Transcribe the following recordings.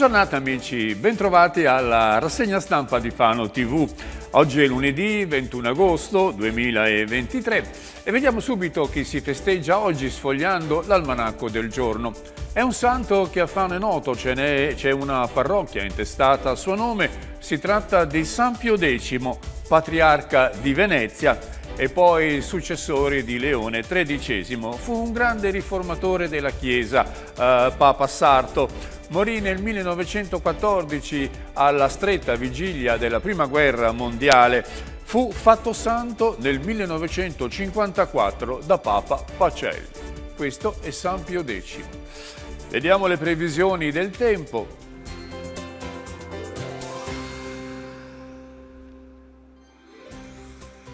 giornata amici, bentrovati alla rassegna stampa di Fano TV. Oggi è lunedì 21 agosto 2023 e vediamo subito chi si festeggia oggi sfogliando l'almanacco del giorno. È un santo che a Fano è noto, c'è una parrocchia intestata a suo nome, si tratta di San Pio X, patriarca di Venezia e poi il successore di Leone XIII. Fu un grande riformatore della Chiesa, eh, Papa Sarto. Morì nel 1914 alla stretta vigilia della Prima Guerra Mondiale. Fu fatto santo nel 1954 da Papa Pacelli. Questo è San Pio X. Vediamo le previsioni del tempo.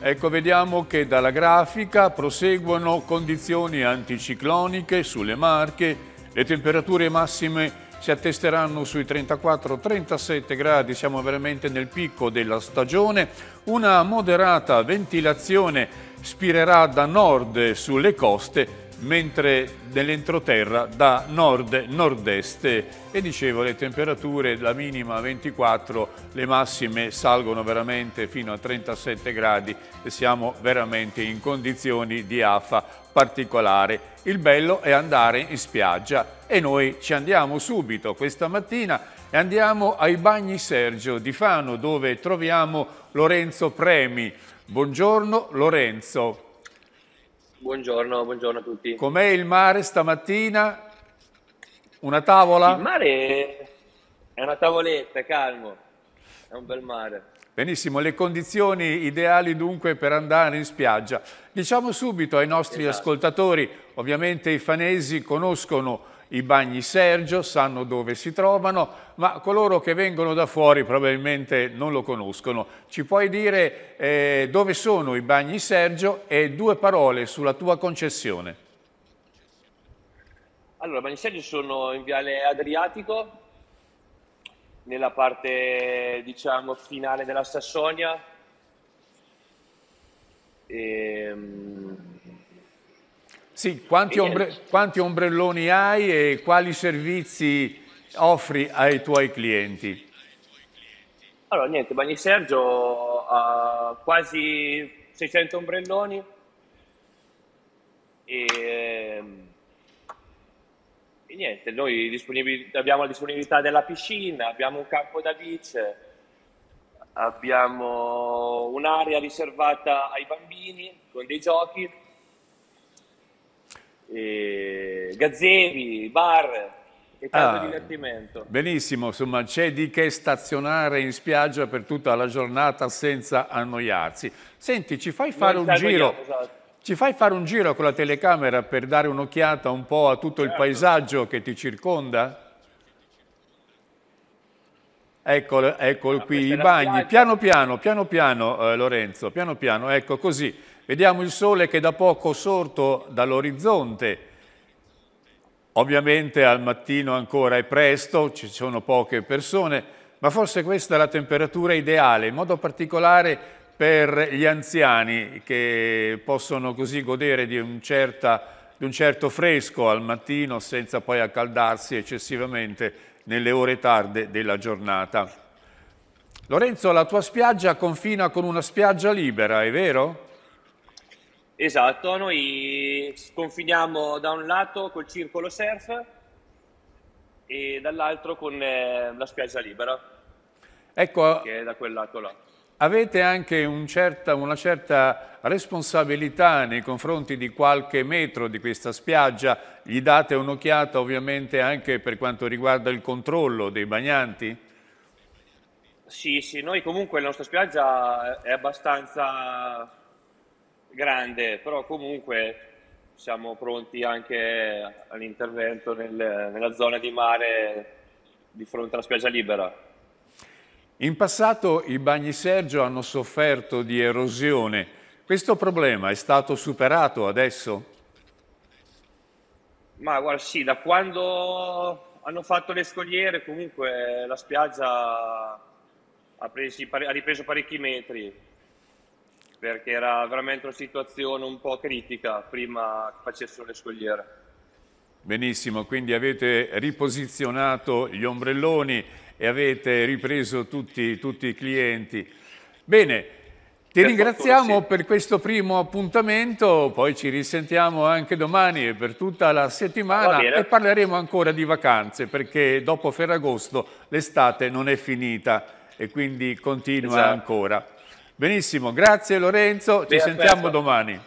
Ecco, vediamo che dalla grafica proseguono condizioni anticicloniche sulle Marche, le temperature massime si attesteranno sui 34-37 gradi, siamo veramente nel picco della stagione, una moderata ventilazione spirerà da nord sulle coste mentre nell'entroterra da nord-nord-est e dicevo le temperature la minima 24, le massime salgono veramente fino a 37 gradi e siamo veramente in condizioni di afa particolare. Il bello è andare in spiaggia e noi ci andiamo subito questa mattina e andiamo ai Bagni Sergio di Fano dove troviamo Lorenzo Premi. Buongiorno Lorenzo. Buongiorno, buongiorno a tutti. Com'è il mare stamattina? Una tavola? Il mare è una tavoletta, calmo, è un bel mare. Benissimo, le condizioni ideali dunque per andare in spiaggia. Diciamo subito ai nostri esatto. ascoltatori, ovviamente i fanesi conoscono i bagni Sergio, sanno dove si trovano, ma coloro che vengono da fuori probabilmente non lo conoscono. Ci puoi dire eh, dove sono i bagni Sergio e due parole sulla tua concessione? Allora, i bagni Sergio sono in Viale Adriatico, nella parte diciamo finale della Sassonia. E, ehm, sì, quanti, ombre, quanti ombrelloni hai e quali servizi offri ai tuoi clienti? Allora, niente, Bagni Sergio ha quasi 600 ombrelloni e, e niente, noi abbiamo la disponibilità della piscina, abbiamo un campo da beach, abbiamo un'area riservata ai bambini con dei giochi eh, gazebi, bar e tanto ah, divertimento. Benissimo, insomma c'è di che stazionare in spiaggia per tutta la giornata senza annoiarsi. Senti, ci fai fare un giro... Esatto. Ci fai fare un giro con la telecamera per dare un'occhiata un po' a tutto il certo. paesaggio che ti circonda? Ecco, eccolo ah, qui, i bagni. Piano piano, piano piano, eh, Lorenzo, piano piano, ecco così. Vediamo il sole che da poco sorto dall'orizzonte. Ovviamente al mattino ancora è presto, ci sono poche persone, ma forse questa è la temperatura ideale, in modo particolare per gli anziani che possono così godere di un, certa, di un certo fresco al mattino senza poi accaldarsi eccessivamente nelle ore tarde della giornata. Lorenzo, la tua spiaggia confina con una spiaggia libera, è vero? Esatto, noi sconfiniamo da un lato col circolo surf e dall'altro con eh, la spiaggia libera, ecco, che è da quel lato là. Avete anche un certa, una certa responsabilità nei confronti di qualche metro di questa spiaggia, gli date un'occhiata ovviamente anche per quanto riguarda il controllo dei bagnanti? Sì, sì, noi comunque la nostra spiaggia è abbastanza grande, però comunque siamo pronti anche all'intervento nel, nella zona di mare di fronte alla spiaggia libera. In passato i bagni Sergio hanno sofferto di erosione. Questo problema è stato superato adesso? Ma guarda, sì, da quando hanno fatto le scogliere comunque la spiaggia ha, presi, ha ripreso parecchi metri perché era veramente una situazione un po' critica prima che facessero le scogliere. Benissimo, quindi avete riposizionato gli ombrelloni e avete ripreso tutti, tutti i clienti. Bene, ti per ringraziamo fortuna, sì. per questo primo appuntamento, poi ci risentiamo anche domani e per tutta la settimana e parleremo ancora di vacanze perché dopo Ferragosto l'estate non è finita e quindi continua esatto. ancora. Benissimo, grazie Lorenzo, ci Beh, sentiamo aspetta. domani.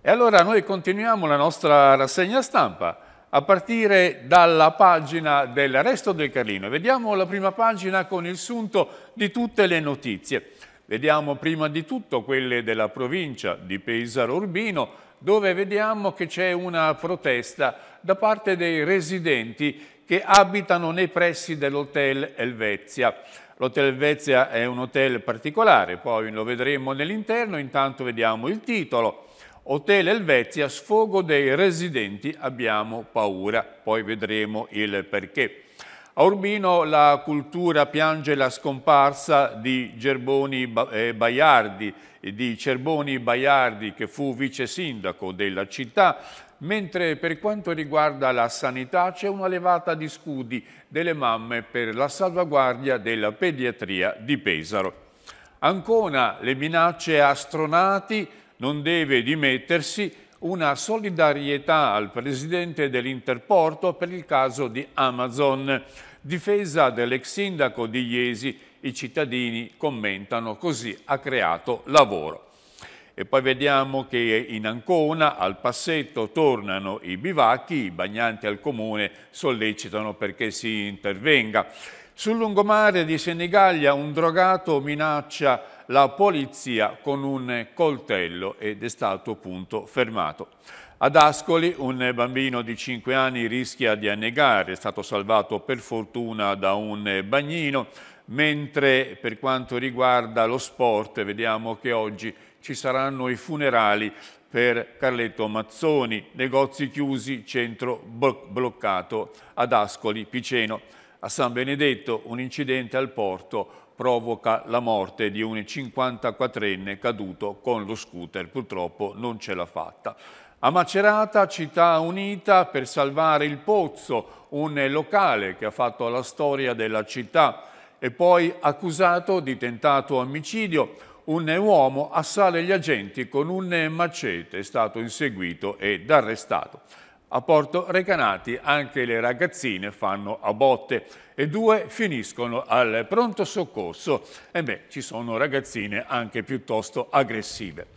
E allora noi continuiamo la nostra rassegna stampa a partire dalla pagina del Resto del Carlino. Vediamo la prima pagina con il sunto di tutte le notizie. Vediamo prima di tutto quelle della provincia di Pesaro Urbino, dove vediamo che c'è una protesta da parte dei residenti che abitano nei pressi dell'hotel Elvezia. L'Hotel Elvezia è un hotel particolare, poi lo vedremo nell'interno, intanto vediamo il titolo. Hotel Elvezia, sfogo dei residenti, abbiamo paura, poi vedremo il perché. A Urbino la cultura piange la scomparsa di Gerboni eh, Baiardi, di Cerboni Baiardi che fu vice sindaco della città, mentre per quanto riguarda la sanità c'è una levata di scudi delle mamme per la salvaguardia della pediatria di Pesaro. Ancona le minacce a Stronati non deve dimettersi una solidarietà al presidente dell'Interporto per il caso di Amazon. Difesa dell'ex sindaco di Iesi, i cittadini commentano così ha creato lavoro e poi vediamo che in Ancona al passetto tornano i bivacchi, i bagnanti al comune sollecitano perché si intervenga. Sul lungomare di Senigallia un drogato minaccia la polizia con un coltello ed è stato appunto fermato. Ad Ascoli un bambino di 5 anni rischia di annegare, è stato salvato per fortuna da un bagnino, mentre per quanto riguarda lo sport vediamo che oggi ci saranno i funerali per Carletto Mazzoni, negozi chiusi, centro bloccato ad Ascoli Piceno. A San Benedetto un incidente al porto provoca la morte di un 54enne caduto con lo scooter, purtroppo non ce l'ha fatta. A Macerata, città unita per salvare il pozzo, un locale che ha fatto la storia della città e poi accusato di tentato omicidio, un uomo assale gli agenti con un macete, è stato inseguito ed arrestato. A Porto Recanati anche le ragazzine fanno a botte e due finiscono al pronto soccorso. E beh, ci sono ragazzine anche piuttosto aggressive.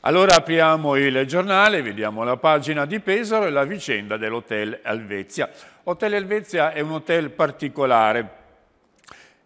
Allora apriamo il giornale, vediamo la pagina di Pesaro e la vicenda dell'Hotel Elvezia. Hotel Elvezia è un hotel particolare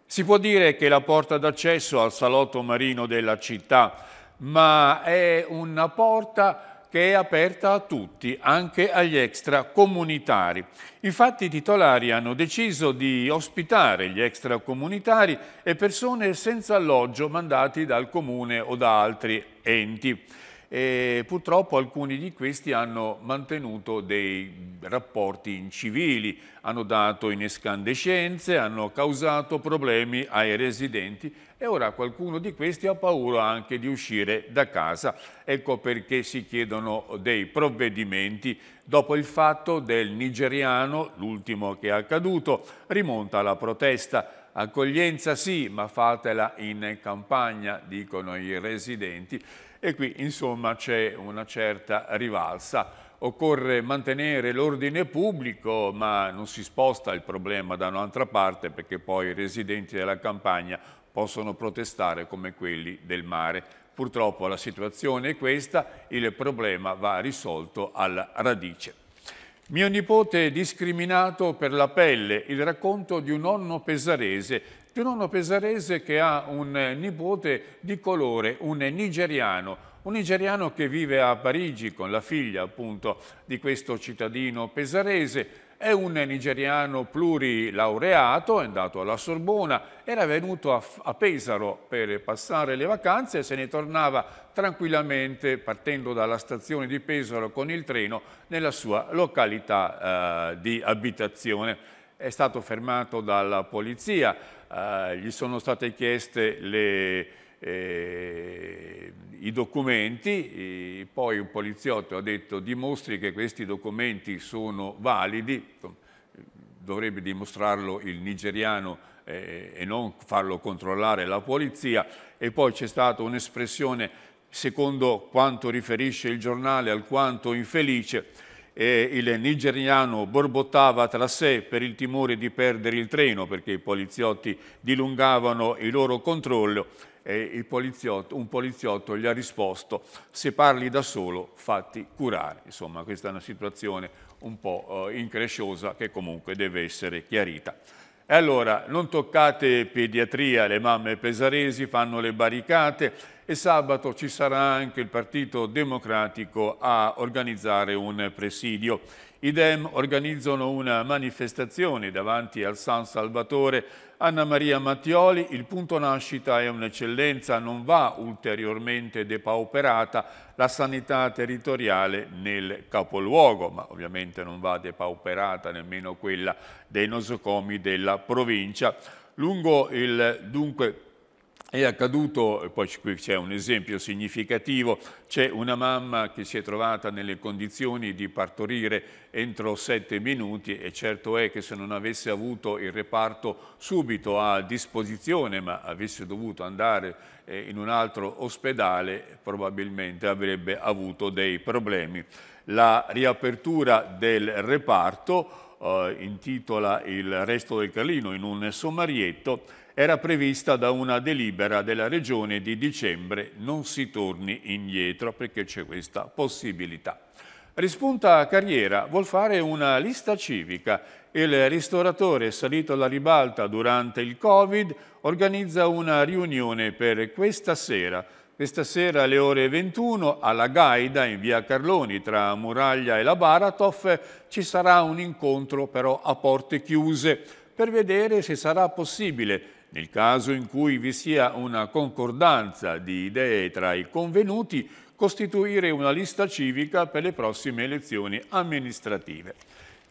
si può dire che la porta d'accesso al salotto marino della città, ma è una porta che è aperta a tutti, anche agli extracomunitari. Infatti i titolari hanno deciso di ospitare gli extracomunitari e persone senza alloggio mandati dal comune o da altri enti e purtroppo alcuni di questi hanno mantenuto dei rapporti incivili, hanno dato in escandescenze, hanno causato problemi ai residenti e ora qualcuno di questi ha paura anche di uscire da casa. Ecco perché si chiedono dei provvedimenti dopo il fatto del nigeriano, l'ultimo che è accaduto, rimonta la protesta. Accoglienza sì, ma fatela in campagna, dicono i residenti e qui insomma c'è una certa rivalsa. Occorre mantenere l'ordine pubblico ma non si sposta il problema da un'altra parte perché poi i residenti della campagna possono protestare come quelli del mare. Purtroppo la situazione è questa, il problema va risolto alla radice. Mio nipote discriminato per la pelle, il racconto di un nonno pesarese Giunono Pesarese che ha un eh, nipote di colore, un nigeriano, un nigeriano che vive a Parigi con la figlia appunto di questo cittadino pesarese, è un nigeriano plurilaureato, è andato alla Sorbona, era venuto a, a, Pesaro per passare le vacanze e se ne tornava tranquillamente partendo dalla stazione di Pesaro con il treno nella sua località eh, di abitazione è stato fermato dalla polizia, eh, gli sono state chieste le, eh, i documenti, e poi un poliziotto ha detto dimostri che questi documenti sono validi, dovrebbe dimostrarlo il nigeriano eh, e non farlo controllare la polizia e poi c'è stata un'espressione secondo quanto riferisce il giornale alquanto infelice eh, il nigeriano borbottava tra sé per il timore di perdere il treno perché i poliziotti dilungavano il loro controllo e poliziotto, un poliziotto gli ha risposto se parli da solo fatti curare. Insomma questa è una situazione un po' eh, incresciosa che comunque deve essere chiarita. E allora non toccate pediatria, le mamme pesaresi fanno le barricate e sabato ci sarà anche il Partito Democratico a organizzare un presidio. Idem organizzano una manifestazione davanti al San Salvatore. Anna Maria Mattioli, il punto nascita è un'eccellenza, non va ulteriormente depauperata la sanità territoriale nel capoluogo, ma ovviamente non va depauperata nemmeno quella dei nosocomi della provincia. Lungo il dunque è accaduto, poi qui c'è un esempio significativo, c'è una mamma che si è trovata nelle condizioni di partorire entro sette minuti e certo è che se non avesse avuto il reparto subito a disposizione ma avesse dovuto andare eh, in un altro ospedale probabilmente avrebbe avuto dei problemi. La riapertura del reparto eh, intitola Il resto del Carlino in un sommarietto era prevista da una delibera della Regione di dicembre non si torni indietro perché c'è questa possibilità. Rispunta a carriera, vuol fare una lista civica. Il ristoratore salito alla ribalta durante il Covid organizza una riunione per questa sera. Questa sera alle ore 21 alla Gaida in via Carloni tra Muraglia e la Baratoff ci sarà un incontro però a porte chiuse per vedere se sarà possibile nel caso in cui vi sia una concordanza di idee tra i convenuti, costituire una lista civica per le prossime elezioni amministrative.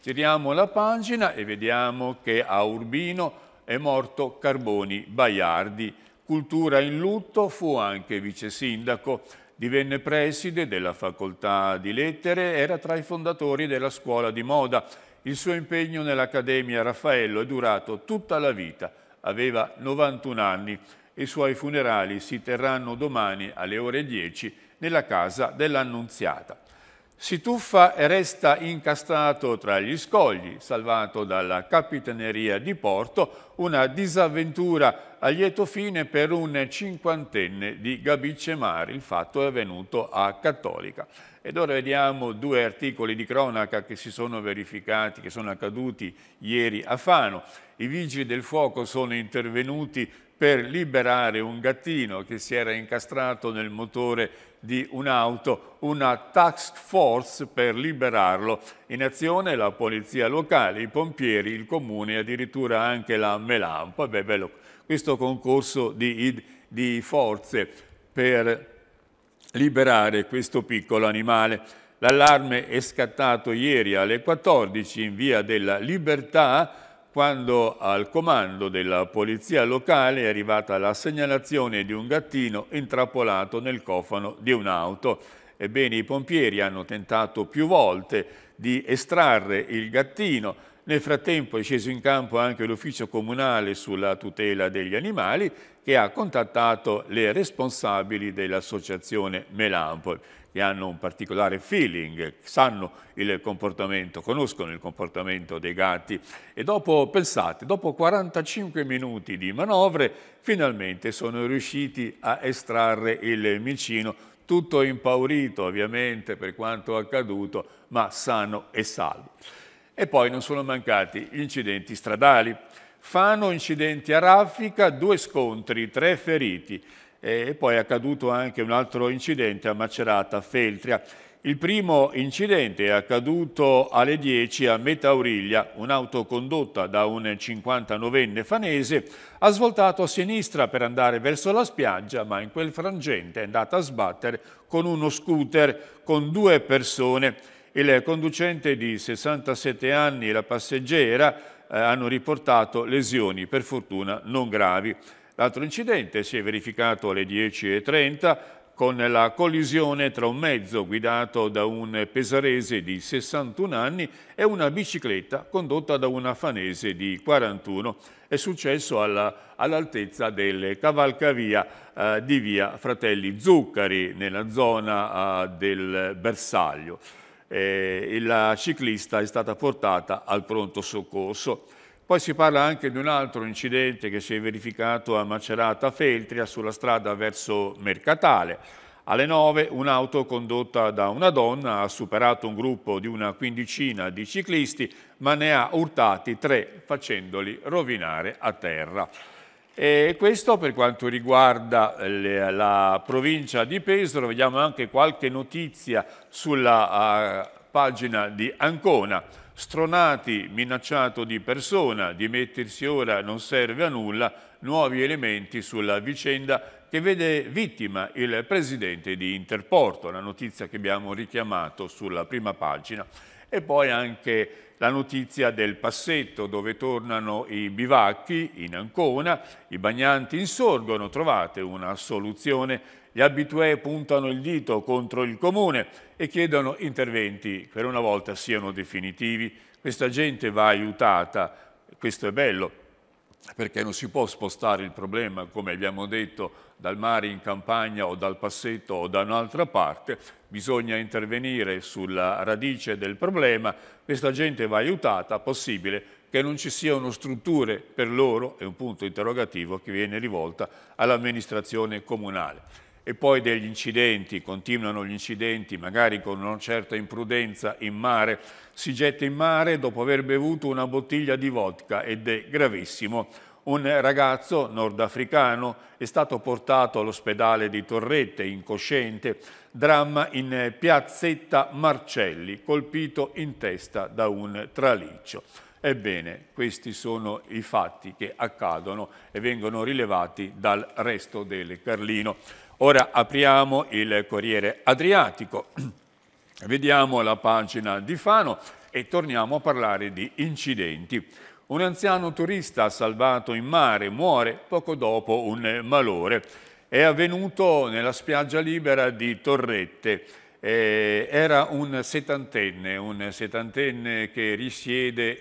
Tiriamo la pagina e vediamo che a Urbino è morto Carboni Baiardi. Cultura in lutto fu anche vice sindaco. Divenne preside della facoltà di lettere, era tra i fondatori della scuola di moda. Il suo impegno nell'Accademia Raffaello è durato tutta la vita aveva 91 anni e i suoi funerali si terranno domani alle ore 10 nella casa dell'Annunziata. Si tuffa e resta incastrato tra gli scogli, salvato dalla capitaneria di Porto, una disavventura a lieto fine per un cinquantenne di Gabicce Mari. Il fatto è avvenuto a Cattolica. Ed ora vediamo due articoli di cronaca che si sono verificati, che sono accaduti ieri a Fano. I vigili del fuoco sono intervenuti per liberare un gattino che si era incastrato nel motore di un'auto, una task force per liberarlo. In azione la polizia locale, i pompieri, il comune, addirittura anche la Melampa. Beh, bello, questo concorso di, di forze per liberare questo piccolo animale. L'allarme è scattato ieri alle 14 in via della Libertà quando al comando della polizia locale è arrivata la segnalazione di un gattino intrappolato nel cofano di un'auto. Ebbene, i pompieri hanno tentato più volte di estrarre il gattino, nel frattempo è sceso in campo anche l'ufficio comunale sulla tutela degli animali che ha contattato le responsabili dell'associazione Melampol che hanno un particolare feeling, sanno il comportamento, conoscono il comportamento dei gatti e dopo, pensate, dopo 45 minuti di manovre finalmente sono riusciti a estrarre il micino tutto impaurito ovviamente per quanto accaduto, ma sano e salvo. E poi non sono mancati gli incidenti stradali. Fano, incidenti a raffica, due scontri, tre feriti. E poi è accaduto anche un altro incidente a Macerata, Feltria. Il primo incidente è accaduto alle 10 a Metauriglia. Un'auto condotta da un 59enne fanese ha svoltato a sinistra per andare verso la spiaggia, ma in quel frangente è andata a sbattere con uno scooter con due persone. Il conducente di 67 anni e la passeggera eh, hanno riportato lesioni, per fortuna non gravi. L'altro incidente si è verificato alle 10.30 con la collisione tra un mezzo guidato da un pesarese di 61 anni e una bicicletta condotta da un afanese di 41. È successo all'altezza all del cavalcavia eh, di via Fratelli Zuccari, nella zona eh, del bersaglio eh, la ciclista è stata portata al pronto soccorso. Poi si parla anche di un altro incidente che si è verificato a Macerata Feltria sulla strada verso Mercatale. Alle 9 un'auto condotta da una donna ha superato un gruppo di una quindicina di ciclisti ma ne ha urtati tre facendoli rovinare a terra. E questo per quanto riguarda eh, la provincia di Pesaro, vediamo anche qualche notizia sulla uh, pagina di Ancona. Stronati minacciato di persona, dimettersi ora non serve a nulla, nuovi elementi sulla vicenda che vede vittima il presidente di Interporto, una notizia che abbiamo richiamato sulla prima pagina. E poi anche la notizia del passetto dove tornano i bivacchi in Ancona, i bagnanti insorgono, trovate una soluzione. Gli abitué puntano il dito contro il comune e chiedono interventi che per una volta siano definitivi. Questa gente va aiutata, questo è bello, perché non si può spostare il problema, come abbiamo detto, dal mare in campagna o dal passetto o da un'altra parte, bisogna intervenire sulla radice del problema, questa gente va aiutata, possibile che non ci siano strutture per loro, è un punto interrogativo che viene rivolta all'amministrazione comunale e poi degli incidenti, continuano gli incidenti, magari con una certa imprudenza in mare, si getta in mare dopo aver bevuto una bottiglia di vodka ed è gravissimo. Un ragazzo nordafricano è stato portato all'ospedale di Torrette, incosciente, dramma in piazzetta Marcelli, colpito in testa da un traliccio. Ebbene, questi sono i fatti che accadono e vengono rilevati dal resto del Carlino. Ora apriamo il Corriere Adriatico, vediamo la pagina di Fano e torniamo a parlare di incidenti. Un anziano turista salvato in mare muore poco dopo un malore. È avvenuto nella spiaggia libera di Torrette. Eh, era un settantenne, un settantenne che,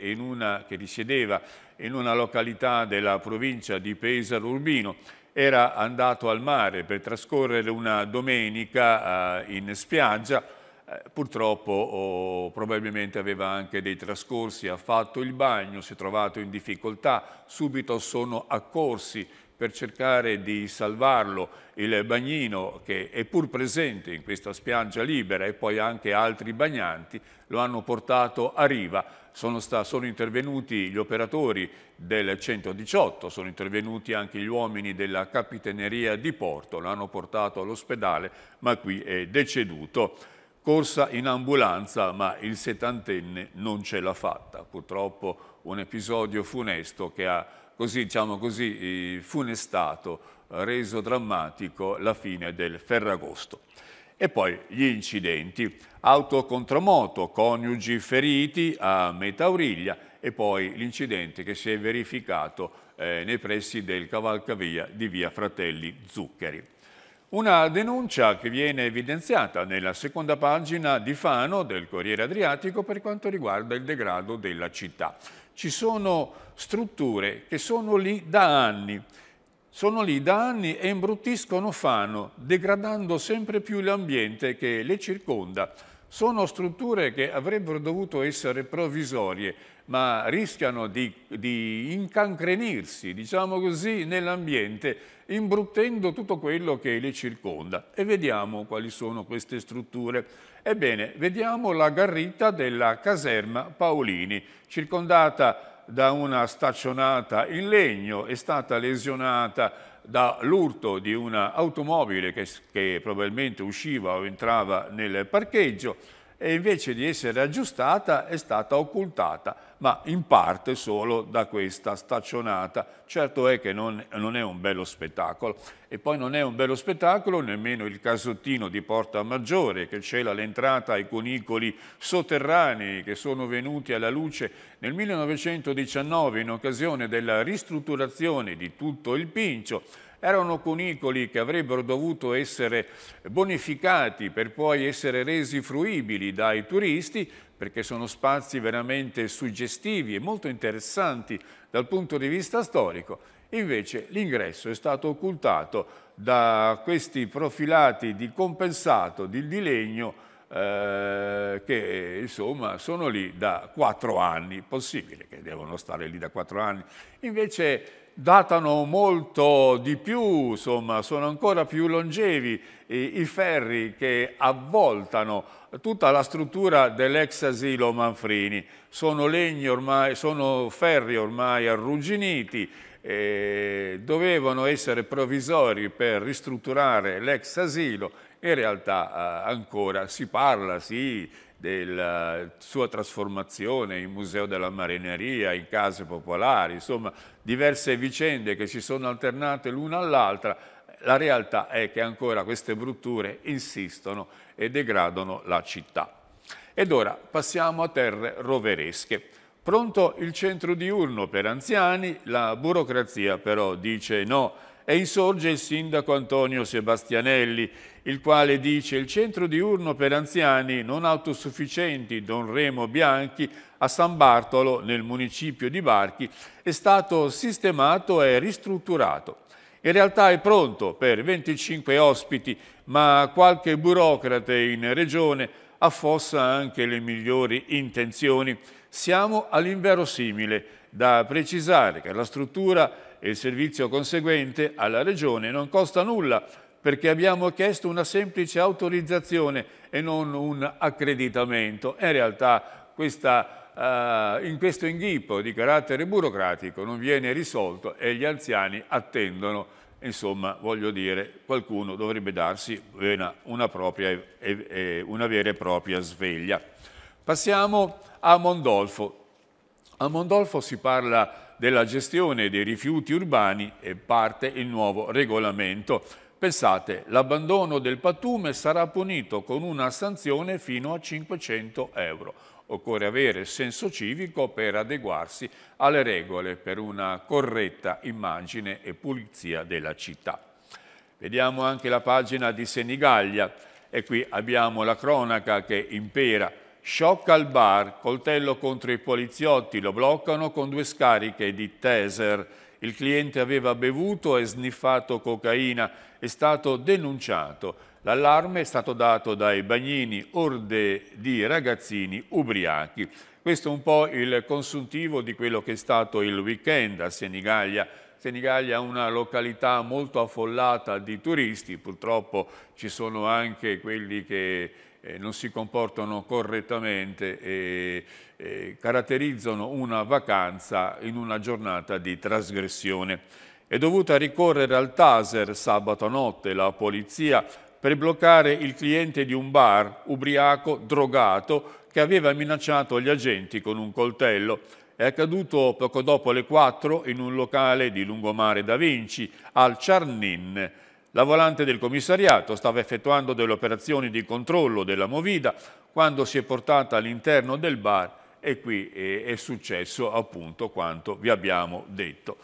in una, che risiedeva in una località della provincia di Pesaro Urbino era andato al mare per trascorrere una domenica eh, in spiaggia, eh, purtroppo oh, probabilmente aveva anche dei trascorsi, ha fatto il bagno, si è trovato in difficoltà, subito sono accorsi per cercare di salvarlo, il bagnino che è pur presente in questa spiaggia libera e poi anche altri bagnanti lo hanno portato a riva. Sono, sono intervenuti gli operatori del 118, sono intervenuti anche gli uomini della capitaneria di Porto, lo hanno portato all'ospedale ma qui è deceduto. Corsa in ambulanza ma il settantenne non ce l'ha fatta purtroppo un episodio funesto che ha così, diciamo così, funestato, reso drammatico la fine del Ferragosto. E poi gli incidenti, auto contro moto, coniugi feriti a metà origlia e poi l'incidente che si è verificato eh, nei pressi del cavalcavia di via Fratelli Zuccheri. Una denuncia che viene evidenziata nella seconda pagina di Fano del Corriere Adriatico per quanto riguarda il degrado della città. Ci sono strutture che sono lì da anni, sono lì da anni e imbruttiscono Fano, degradando sempre più l'ambiente che le circonda. Sono strutture che avrebbero dovuto essere provvisorie, ma rischiano di, di incancrenirsi, diciamo così, nell'ambiente, imbruttendo tutto quello che li circonda. E vediamo quali sono queste strutture. Ebbene, vediamo la garrita della caserma Paolini, circondata da una staccionata in legno, è stata lesionata dall'urto di un'automobile che, che probabilmente usciva o entrava nel parcheggio, e invece di essere aggiustata è stata occultata, ma in parte solo da questa staccionata. Certo è che non, non, è un bello spettacolo. E poi non è un bello spettacolo nemmeno il casottino di Porta Maggiore che cela l'entrata ai conicoli sotterranei che sono venuti alla luce nel 1919 in occasione della ristrutturazione di tutto il Pincio erano cunicoli che avrebbero dovuto essere bonificati per poi essere resi fruibili dai turisti perché sono spazi veramente suggestivi e molto interessanti dal punto di vista storico. Invece l'ingresso è stato occultato da questi profilati di compensato, di, di legno, eh, che insomma sono lì da quattro anni, possibile che devono stare lì da quattro anni. Invece datano molto di più, insomma, sono ancora più longevi i, i ferri che avvoltano tutta la struttura dell'ex asilo Manfrini. Sono, ormai, sono ferri ormai arrugginiti, eh, dovevano essere provvisori per ristrutturare l'ex asilo in realtà eh, ancora si parla, si della eh, sua trasformazione in museo della marineria, in case popolari, insomma diverse vicende che si sono alternate l'una all'altra, la realtà è che ancora queste brutture insistono e degradano la città. Ed ora passiamo a terre roveresche. Pronto il centro diurno per anziani, la burocrazia però dice no e insorge il sindaco Antonio Sebastianelli, il quale dice il centro diurno per anziani non autosufficienti Don Remo Bianchi a San Bartolo nel municipio di Barchi è stato sistemato e ristrutturato. In realtà è pronto per 25 ospiti, ma qualche burocrate in regione affossa anche le migliori intenzioni. Siamo all'inverosimile, da precisare che la struttura e il servizio conseguente alla Regione non costa nulla perché abbiamo chiesto una semplice autorizzazione e non un accreditamento. In realtà questa, uh, in questo inghippo di carattere burocratico non viene risolto e gli anziani attendono. Insomma, voglio dire, qualcuno dovrebbe darsi una, una, propria, una vera e propria sveglia. Passiamo a Mondolfo. A Mondolfo si parla della gestione dei rifiuti urbani e parte il nuovo regolamento. Pensate, l'abbandono del pattume sarà punito con una sanzione fino a 500 euro. Occorre avere senso civico per adeguarsi alle regole per una corretta immagine e pulizia della città. Vediamo anche la pagina di Senigallia e qui abbiamo la cronaca che impera Shock al bar, coltello contro i poliziotti, lo bloccano con due scariche di taser. Il cliente aveva bevuto e sniffato cocaina, è stato denunciato. L'allarme è stato dato dai bagnini, orde di ragazzini ubriachi. Questo è un po' il consuntivo di quello che è stato il weekend a Senigallia, Senigallia è una località molto affollata di turisti, purtroppo ci sono anche quelli che eh, non si comportano correttamente e eh, caratterizzano una vacanza in una giornata di trasgressione. È dovuta ricorrere al taser sabato notte la polizia per bloccare il cliente di un bar ubriaco, drogato, che aveva minacciato gli agenti con un coltello. È accaduto poco dopo le 4 in un locale di lungomare da Vinci, al Charnin, la volante del commissariato stava effettuando delle operazioni di controllo della movida quando si è portata all'interno del bar e qui eh, è successo appunto quanto vi abbiamo detto.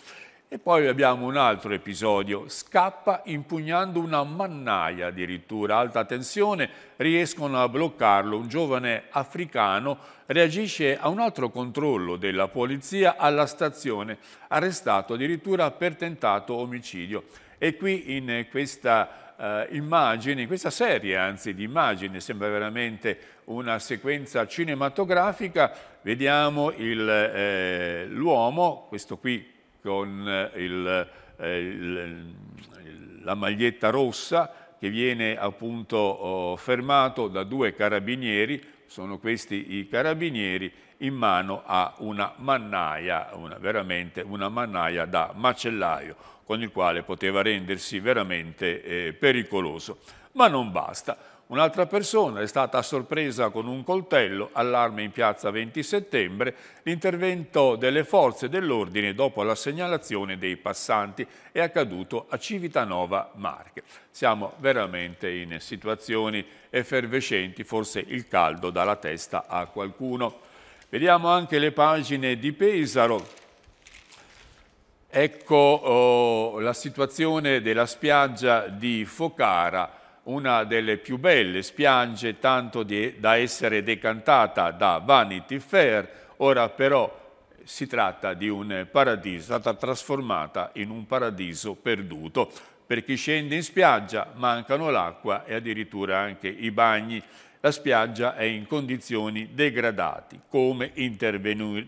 E poi abbiamo un altro episodio, scappa impugnando una mannaia addirittura, alta tensione, riescono a bloccarlo, un giovane africano reagisce a un altro controllo della polizia alla stazione, arrestato addirittura per tentato omicidio. E qui in eh, questa eh, immagine, in questa serie anzi di immagini, sembra veramente una sequenza cinematografica, vediamo eh, l'uomo, eh, questo qui con eh, il, il, la maglietta rossa, che viene appunto oh, fermato da due carabinieri, sono questi i carabinieri, in mano a una mannaia, una, veramente una mannaia da macellaio, con il quale poteva rendersi veramente eh, pericoloso. Ma non basta. Un'altra persona è stata sorpresa con un coltello, allarme in piazza 20 settembre, l'intervento delle forze dell'ordine dopo la segnalazione dei passanti è accaduto a Civitanova Marche. Siamo veramente in situazioni effervescenti, forse il caldo dà la testa a qualcuno. Vediamo anche le pagine di Pesaro. Ecco oh, la situazione della spiaggia di Focara, una delle più belle spiagge, tanto di, da essere decantata da Vanity Fair, ora però si tratta di un paradiso, è stata trasformata in un paradiso perduto. Per chi scende in spiaggia mancano l'acqua e addirittura anche i bagni la spiaggia è in condizioni degradate. Come,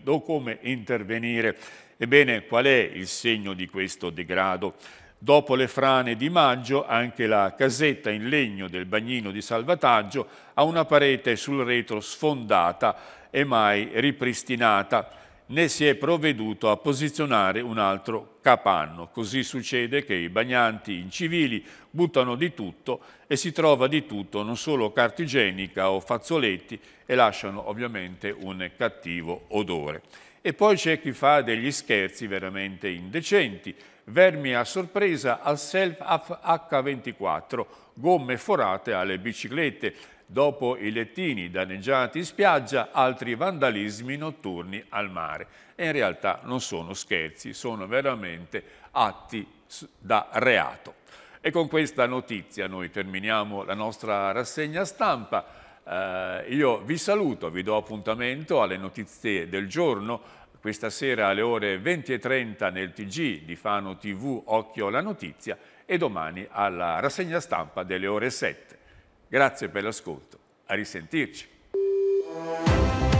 come intervenire? Ebbene, qual è il segno di questo degrado? Dopo le frane di maggio, anche la casetta in legno del bagnino di salvataggio ha una parete sul retro sfondata e mai ripristinata né si è provveduto a posizionare un altro capanno. Così succede che i bagnanti incivili buttano di tutto e si trova di tutto, non solo carta igienica o fazzoletti, e lasciano ovviamente un cattivo odore. E poi c'è chi fa degli scherzi veramente indecenti, vermi a sorpresa al self H24, gomme forate alle biciclette, dopo i lettini danneggiati in spiaggia, altri vandalismi notturni al mare. E in realtà non sono scherzi, sono veramente atti da reato. E con questa notizia noi terminiamo la nostra rassegna stampa. Eh, io vi saluto, vi do appuntamento alle notizie del giorno questa sera alle ore 20.30 nel TG di Fano TV Occhio alla Notizia e domani alla rassegna stampa delle ore 7. Grazie per l'ascolto, a risentirci.